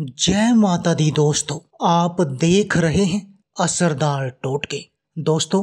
जय माता दी दोस्तों आप देख रहे हैं असरदार टोटके दोस्तों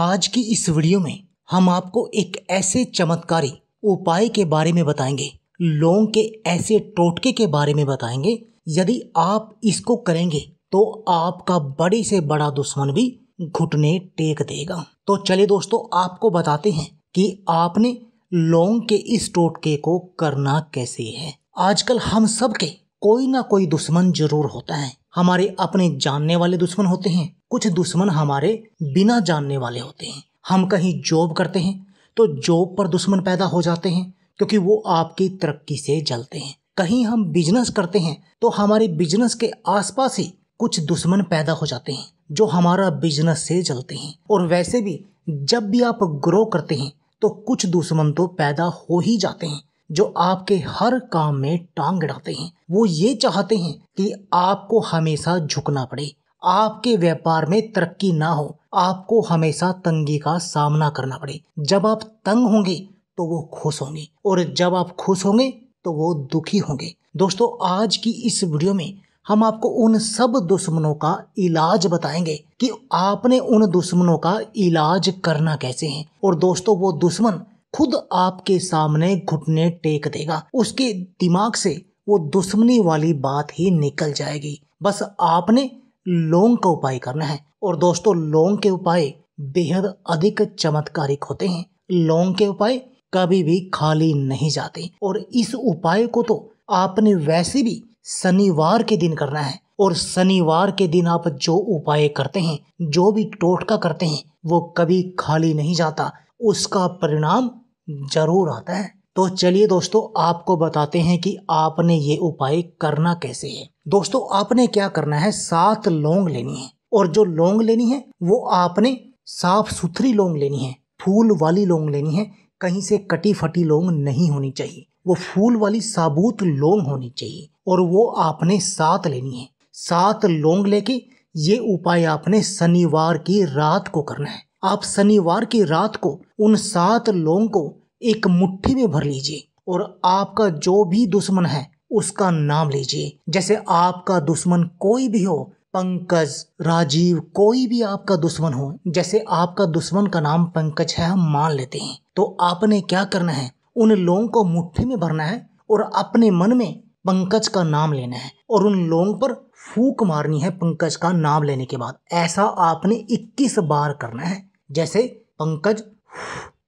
आज की इस वीडियो में हम आपको एक ऐसे चमत्कारी उपाय के बारे में बताएंगे लौंग के ऐसे टोटके के बारे में बताएंगे यदि आप इसको करेंगे तो आपका बड़े से बड़ा दुश्मन भी घुटने टेक देगा तो चलिए दोस्तों आपको बताते हैं कि आपने लौंग के इस टोटके को करना कैसे है आजकल हम सबके कोई ना कोई दुश्मन जरूर होता है हमारे अपने जानने वाले दुश्मन होते हैं कुछ दुश्मन हमारे बिना जानने वाले होते हैं हम कहीं जॉब करते हैं तो जॉब पर दुश्मन पैदा हो जाते हैं क्योंकि वो आपकी तरक्की से जलते हैं कहीं हम बिजनेस करते हैं तो हमारे बिजनेस के आसपास ही कुछ दुश्मन पैदा हो जाते हैं जो हमारा बिजनेस से जलते हैं और वैसे भी जब भी आप ग्रो करते हैं तो कुछ दुश्मन तो पैदा हो ही जाते हैं जो आपके हर काम में टांग अड़ाते हैं वो ये चाहते हैं कि आपको हमेशा झुकना पड़े आपके व्यापार में तरक्की ना हो आपको हमेशा तंगी का सामना करना पड़े जब आप तंग होंगे तो वो खुश होंगे और जब आप खुश होंगे तो वो दुखी होंगे दोस्तों आज की इस वीडियो में हम आपको उन सब दुश्मनों का इलाज बताएंगे कि आपने उन दुश्मनों का इलाज करना कैसे है और दोस्तों वो दुश्मन खुद आपके सामने घुटने टेक देगा उसके दिमाग से वो दुश्मनी वाली बात ही निकल जाएगी बस आपने लोंग का उपाय करना है और दोस्तों लोंग के उपाय बेहद अधिक चमत्कारिक होते हैं लोंग के उपाय कभी भी खाली नहीं जाते और इस उपाय को तो आपने वैसे भी शनिवार के दिन करना है और शनिवार के दिन आप जो उपाय करते हैं जो भी टोटका करते हैं वो कभी खाली नहीं जाता उसका परिणाम ज़रूर आता है तो चलिए दोस्तों आपको बताते हैं कि आपने ये उपाय करना कैसे है दोस्तों आपने क्या करना है सात लौंग लेनी है और जो लौंग लेनी है वो आपने साफ सुथरी लौंग लेनी है फूल वाली लौंग लेनी है कहीं से कटी फटी लौंग नहीं होनी चाहिए वो फूल वाली साबुत लौंग होनी चाहिए और वो आपने सात लेनी है सात लौंग लेके ये उपाय आपने शनिवार की रात को करना है आप शनिवार की रात को उन सात लोगों को एक मुट्ठी में भर लीजिए और आपका जो भी दुश्मन है उसका नाम लीजिए जैसे आपका दुश्मन कोई भी हो पंकज राजीव कोई भी आपका दुश्मन हो जैसे आपका दुश्मन का नाम पंकज है हम मान लेते हैं तो आपने क्या करना है उन लोगों को मुट्ठी में भरना है और अपने मन में पंकज का नाम लेना है और उन लोगों पर फूक मारनी है पंकज का नाम लेने के बाद ऐसा आपने 21 बार करना है जैसे पंकज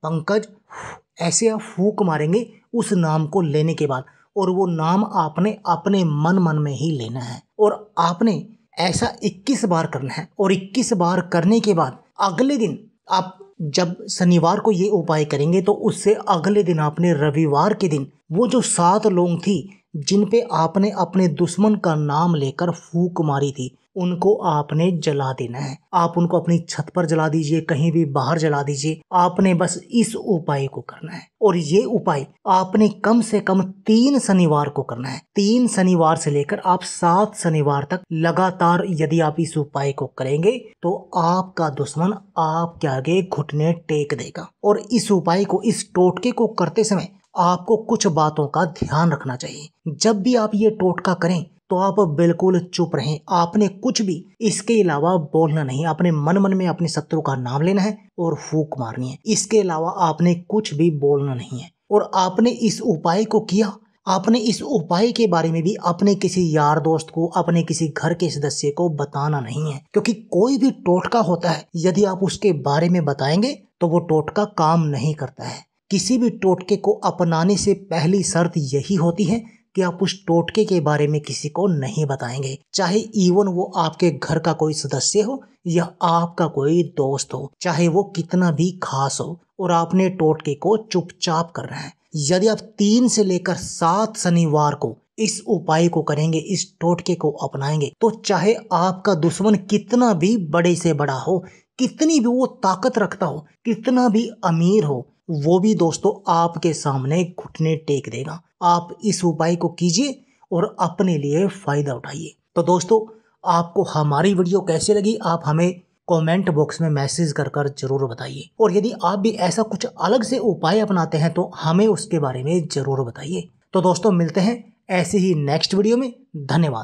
पंकज ऐसे आप फूक मारेंगे उस नाम को लेने के बाद और वो नाम आपने अपने मन मन में ही लेना है और आपने ऐसा 21 बार करना है और 21 बार करने के बाद अगले दिन आप जब शनिवार को ये उपाय करेंगे तो उससे अगले दिन आपने रविवार के दिन वो जो सात लोग थी जिन पे आपने अपने दुश्मन का नाम लेकर फूक मारी थी उनको आपने जला देना है आप उनको अपनी छत पर जला दीजिए कहीं भी बाहर जला दीजिए आपने बस इस उपाय को करना है और ये उपाय आपने कम से कम तीन शनिवार को करना है तीन शनिवार से लेकर आप सात शनिवार तक लगातार यदि आप इस उपाय को करेंगे तो आपका दुश्मन आपके आगे घुटने टेक देगा और इस उपाय को इस टोटके को करते समय आपको कुछ बातों का ध्यान रखना चाहिए जब भी आप ये टोटका करें तो आप बिल्कुल चुप रहें आपने कुछ भी इसके अलावा बोलना नहीं अपने मन मन में अपने शत्रु का नाम लेना है और फूक मारनी है इसके अलावा आपने कुछ भी बोलना नहीं है और आपने इस उपाय को किया आपने इस उपाय के बारे में भी अपने किसी यार दोस्त को अपने किसी घर के सदस्य को बताना नहीं है क्योंकि कोई भी टोटका होता है यदि आप उसके बारे में बताएंगे तो वो टोटका काम नहीं करता है किसी भी टोटके को अपनाने से पहली शर्त यही होती है कि आप उस टोटके के बारे में किसी को नहीं बताएंगे चाहे इवन वो आपके घर का कोई सदस्य हो या आपका कोई दोस्त हो चाहे वो कितना भी खास हो और आपने टोटके को चुपचाप कर रहे हैं यदि आप तीन से लेकर सात शनिवार को इस उपाय को करेंगे इस टोटके को अपनाएंगे तो चाहे आपका दुश्मन कितना भी बड़े से बड़ा हो कितनी भी वो ताकत रखता हो कितना भी अमीर हो वो भी दोस्तों आपके सामने घुटने टेक देगा आप इस उपाय को कीजिए और अपने लिए फ़ायदा उठाइए तो दोस्तों आपको हमारी वीडियो कैसे लगी आप हमें कमेंट बॉक्स में मैसेज कर कर जरूर बताइए और यदि आप भी ऐसा कुछ अलग से उपाय अपनाते हैं तो हमें उसके बारे में ज़रूर बताइए तो दोस्तों मिलते हैं ऐसे ही नेक्स्ट वीडियो में धन्यवाद